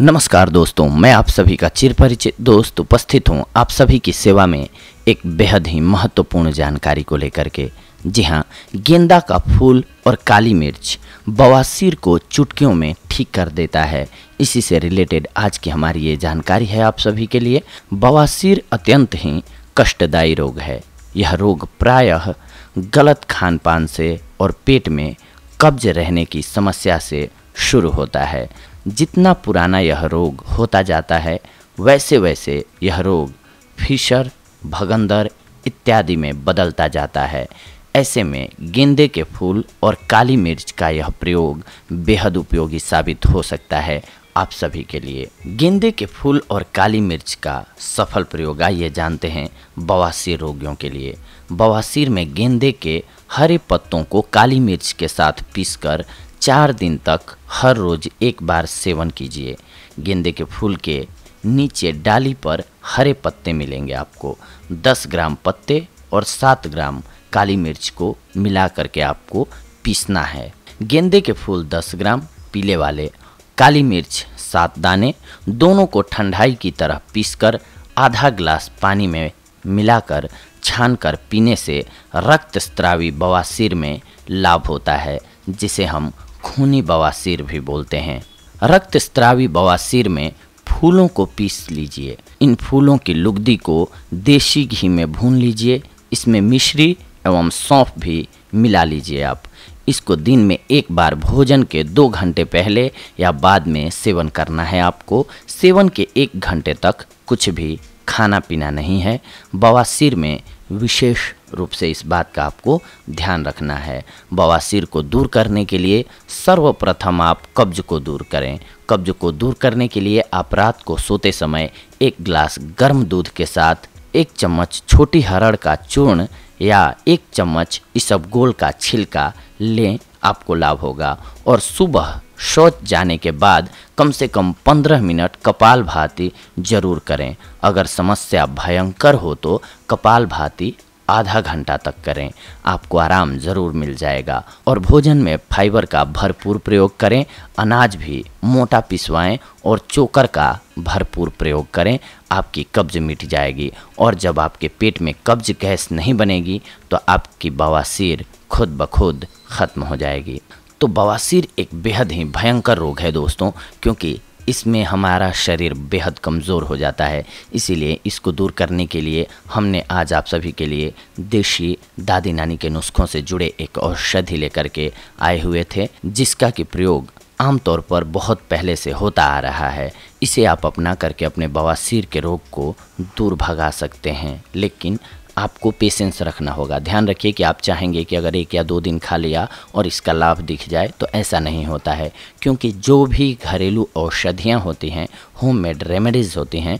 नमस्कार दोस्तों मैं आप सभी का चिरपरिचित दोस्त उपस्थित हूँ आप सभी की सेवा में एक बेहद ही महत्वपूर्ण जानकारी को लेकर के जी हाँ गेंदा का फूल और काली मिर्च बवासीर को चुटकियों में ठीक कर देता है इसी से रिलेटेड आज की हमारी ये जानकारी है आप सभी के लिए बवासीर अत्यंत ही कष्टदायी रोग है यह रोग प्रायः गलत खान पान से और पेट में कब्ज रहने की समस्या से शुरू होता है जितना पुराना यह रोग होता जाता है वैसे वैसे यह रोग फिशर भगंदर इत्यादि में बदलता जाता है ऐसे में गेंदे के फूल और काली मिर्च का यह प्रयोग बेहद उपयोगी साबित हो सकता है आप सभी के लिए गेंदे के फूल और काली मिर्च का सफल प्रयोग आइए जानते हैं बवासीर रोगियों के लिए बवासीर में गेंदे के हरे पत्तों को काली मिर्च के साथ पीसकर चार दिन तक हर रोज एक बार सेवन कीजिए गेंदे के फूल के नीचे डाली पर हरे पत्ते मिलेंगे आपको 10 ग्राम पत्ते और 7 ग्राम काली मिर्च को मिला करके आपको पीसना है गेंदे के फूल 10 ग्राम पीले वाले काली मिर्च सात दाने दोनों को ठंडाई की तरह पीसकर आधा ग्लास पानी में मिलाकर छानकर पीने से रक्त स्त्रावी बवासीर में लाभ होता है जिसे हम खूनी बवासीर भी बोलते हैं रक्त स्त्रावी बवासीर में फूलों को पीस लीजिए इन फूलों की लुगदी को देसी घी में भून लीजिए इसमें मिश्री एवं सौंफ भी मिला लीजिए आप इसको दिन में एक बार भोजन के दो घंटे पहले या बाद में सेवन करना है आपको सेवन के एक घंटे तक कुछ भी खाना पीना नहीं है बवासीर में विशेष रूप से इस बात का आपको ध्यान रखना है बवासीर को दूर करने के लिए सर्वप्रथम आप कब्ज को दूर करें कब्ज को दूर करने के लिए आप रात को सोते समय एक गिलास गर्म दूध के साथ एक चम्मच छोटी हरड़ का चूर्ण या एक चम्मच इसबगोल का छिलका लें आपको लाभ होगा और सुबह शौच जाने के बाद कम से कम 15 मिनट कपाल भाती जरूर करें अगर समस्या भयंकर हो तो कपाल भाती आधा घंटा तक करें आपको आराम ज़रूर मिल जाएगा और भोजन में फाइबर का भरपूर प्रयोग करें अनाज भी मोटा पिसवाएं और चोकर का भरपूर प्रयोग करें आपकी कब्ज मिट जाएगी और जब आपके पेट में कब्ज गैस नहीं बनेगी तो आपकी बवासीर खुद ब खुद ख़त्म हो जाएगी तो बवासीर एक बेहद ही भयंकर रोग है दोस्तों क्योंकि इसमें हमारा शरीर बेहद कमज़ोर हो जाता है इसीलिए इसको दूर करने के लिए हमने आज आप सभी के लिए देशी दादी नानी के नुस्खों से जुड़े एक औषधि लेकर के आए हुए थे जिसका कि प्रयोग आमतौर पर बहुत पहले से होता आ रहा है इसे आप अपना करके अपने बवासीर के रोग को दूर भगा सकते हैं लेकिन आपको पेशेंस रखना होगा ध्यान रखिए कि आप चाहेंगे कि अगर एक या दो दिन खा लिया और इसका लाभ दिख जाए तो ऐसा नहीं होता है क्योंकि जो भी घरेलू औषधियाँ होती हैं होम मेड रेमेडीज़ होती हैं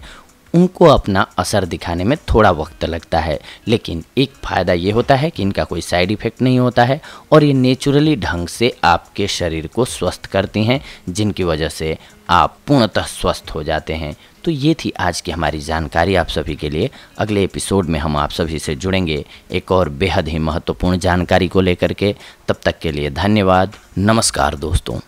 उनको अपना असर दिखाने में थोड़ा वक्त लगता है लेकिन एक फ़ायदा ये होता है कि इनका कोई साइड इफ़ेक्ट नहीं होता है और ये नेचुरली ढंग से आपके शरीर को स्वस्थ करती हैं जिनकी वजह से आप पूर्णतः स्वस्थ हो जाते हैं तो ये थी आज की हमारी जानकारी आप सभी के लिए अगले एपिसोड में हम आप सभी से जुड़ेंगे एक और बेहद ही महत्वपूर्ण जानकारी को लेकर के तब तक के लिए धन्यवाद नमस्कार दोस्तों